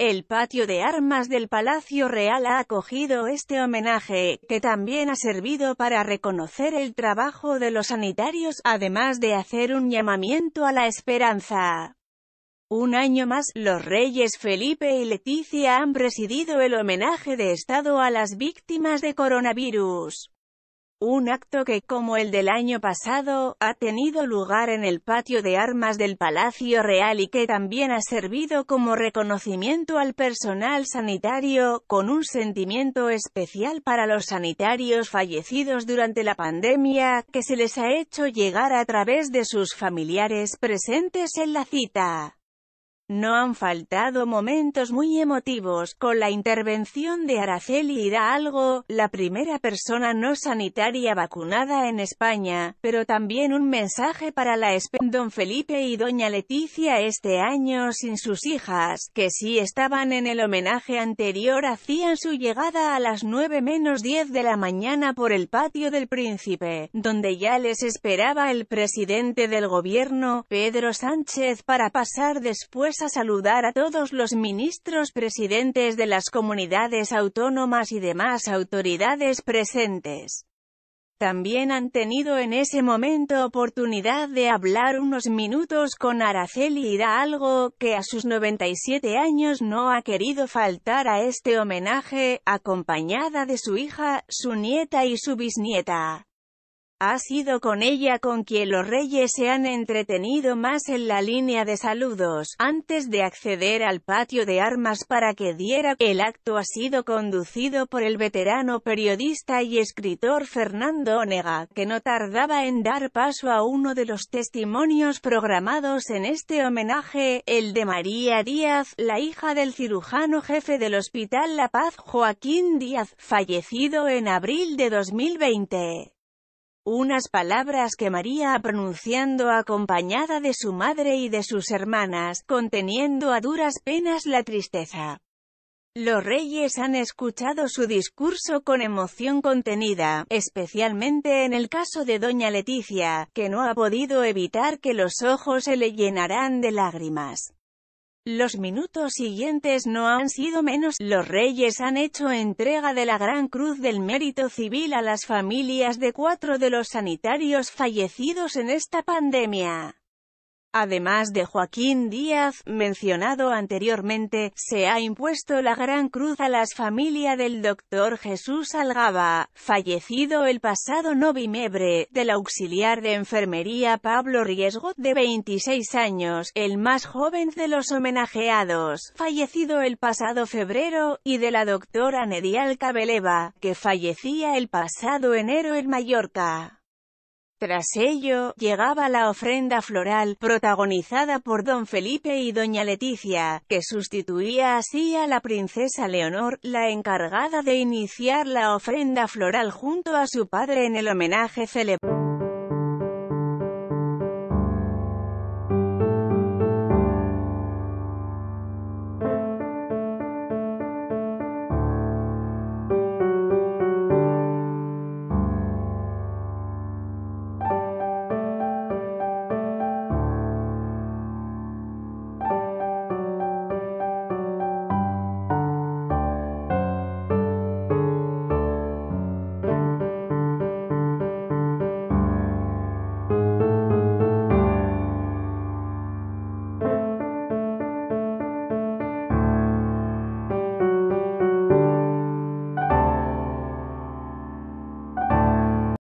El patio de armas del Palacio Real ha acogido este homenaje, que también ha servido para reconocer el trabajo de los sanitarios, además de hacer un llamamiento a la esperanza. Un año más, los reyes Felipe y Leticia han presidido el homenaje de Estado a las víctimas de coronavirus. Un acto que, como el del año pasado, ha tenido lugar en el patio de armas del Palacio Real y que también ha servido como reconocimiento al personal sanitario, con un sentimiento especial para los sanitarios fallecidos durante la pandemia, que se les ha hecho llegar a través de sus familiares presentes en la cita. No han faltado momentos muy emotivos, con la intervención de Araceli Hidalgo, la primera persona no sanitaria vacunada en España, pero también un mensaje para la espe Don Felipe y Doña Leticia este año sin sus hijas, que sí estaban en el homenaje anterior hacían su llegada a las 9 menos 10 de la mañana por el patio del Príncipe, donde ya les esperaba el presidente del gobierno, Pedro Sánchez para pasar después a saludar a todos los ministros presidentes de las comunidades autónomas y demás autoridades presentes. También han tenido en ese momento oportunidad de hablar unos minutos con Araceli y da algo que a sus 97 años no ha querido faltar a este homenaje, acompañada de su hija, su nieta y su bisnieta. Ha sido con ella con quien los reyes se han entretenido más en la línea de saludos, antes de acceder al patio de armas para que diera. El acto ha sido conducido por el veterano periodista y escritor Fernando Onega, que no tardaba en dar paso a uno de los testimonios programados en este homenaje, el de María Díaz, la hija del cirujano jefe del Hospital La Paz Joaquín Díaz, fallecido en abril de 2020. Unas palabras que María pronunciando acompañada de su madre y de sus hermanas, conteniendo a duras penas la tristeza. Los reyes han escuchado su discurso con emoción contenida, especialmente en el caso de doña Leticia, que no ha podido evitar que los ojos se le llenarán de lágrimas. Los minutos siguientes no han sido menos. Los reyes han hecho entrega de la Gran Cruz del Mérito Civil a las familias de cuatro de los sanitarios fallecidos en esta pandemia. Además de Joaquín Díaz, mencionado anteriormente, se ha impuesto la Gran Cruz a las familias del doctor Jesús Algaba, fallecido el pasado novimebre, del auxiliar de enfermería Pablo Riesgo, de 26 años, el más joven de los homenajeados, fallecido el pasado febrero, y de la doctora Nedial Cabeleva, que fallecía el pasado enero en Mallorca. Tras ello, llegaba la ofrenda floral, protagonizada por don Felipe y doña Leticia, que sustituía así a la princesa Leonor, la encargada de iniciar la ofrenda floral junto a su padre en el homenaje celebrado.